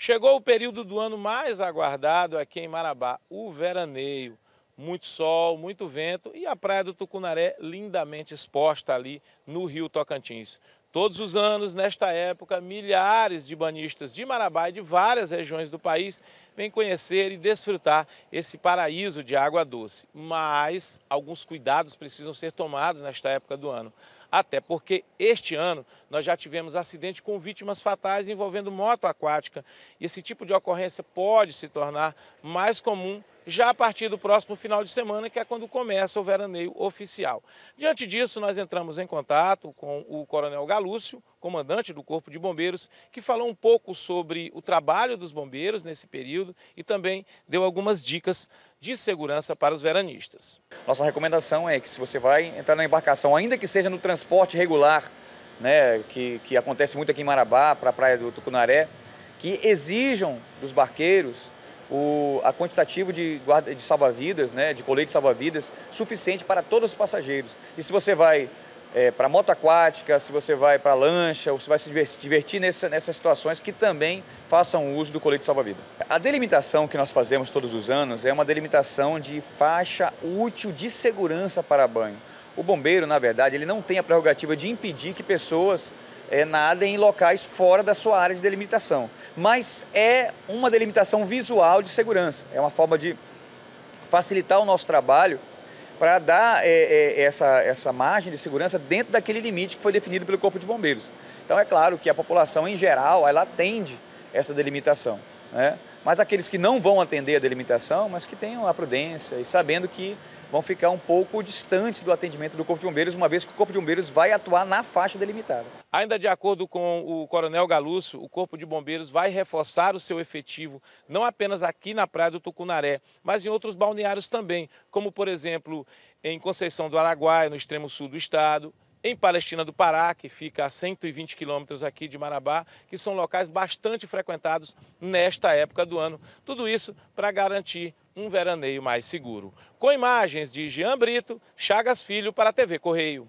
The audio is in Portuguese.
Chegou o período do ano mais aguardado aqui em Marabá, o veraneio. Muito sol, muito vento e a Praia do Tucunaré lindamente exposta ali no Rio Tocantins. Todos os anos, nesta época, milhares de banhistas de Marabá e de várias regiões do país vêm conhecer e desfrutar esse paraíso de água doce. Mas alguns cuidados precisam ser tomados nesta época do ano. Até porque este ano nós já tivemos acidente com vítimas fatais envolvendo moto aquática. E esse tipo de ocorrência pode se tornar mais comum já a partir do próximo final de semana, que é quando começa o veraneio oficial. Diante disso, nós entramos em contato com o Coronel Galúcio, comandante do Corpo de Bombeiros, que falou um pouco sobre o trabalho dos bombeiros nesse período e também deu algumas dicas de segurança para os veranistas. Nossa recomendação é que se você vai entrar na embarcação, ainda que seja no transporte regular, né, que, que acontece muito aqui em Marabá, para a Praia do Tucunaré, que exijam dos barqueiros o a quantitativo de guarda de salva-vidas, né, de colete salva-vidas suficiente para todos os passageiros. E se você vai é, para moto aquática, se você vai para lancha, ou se vai se divertir nessa, nessas situações, que também façam uso do colete salva vidas A delimitação que nós fazemos todos os anos é uma delimitação de faixa útil de segurança para banho. O bombeiro, na verdade, ele não tem a prerrogativa de impedir que pessoas é, nada em locais fora da sua área de delimitação. Mas é uma delimitação visual de segurança, é uma forma de facilitar o nosso trabalho para dar é, é, essa, essa margem de segurança dentro daquele limite que foi definido pelo Corpo de Bombeiros. Então, é claro que a população em geral, ela atende essa delimitação. Né? mas aqueles que não vão atender a delimitação, mas que tenham a prudência e sabendo que vão ficar um pouco distantes do atendimento do Corpo de Bombeiros, uma vez que o Corpo de Bombeiros vai atuar na faixa delimitada. Ainda de acordo com o Coronel Galusso, o Corpo de Bombeiros vai reforçar o seu efetivo, não apenas aqui na Praia do Tucunaré, mas em outros balneários também, como por exemplo em Conceição do Araguaia, no extremo sul do estado, em Palestina do Pará, que fica a 120 quilômetros aqui de Marabá, que são locais bastante frequentados nesta época do ano. Tudo isso para garantir um veraneio mais seguro. Com imagens de Jean Brito, Chagas Filho para a TV Correio.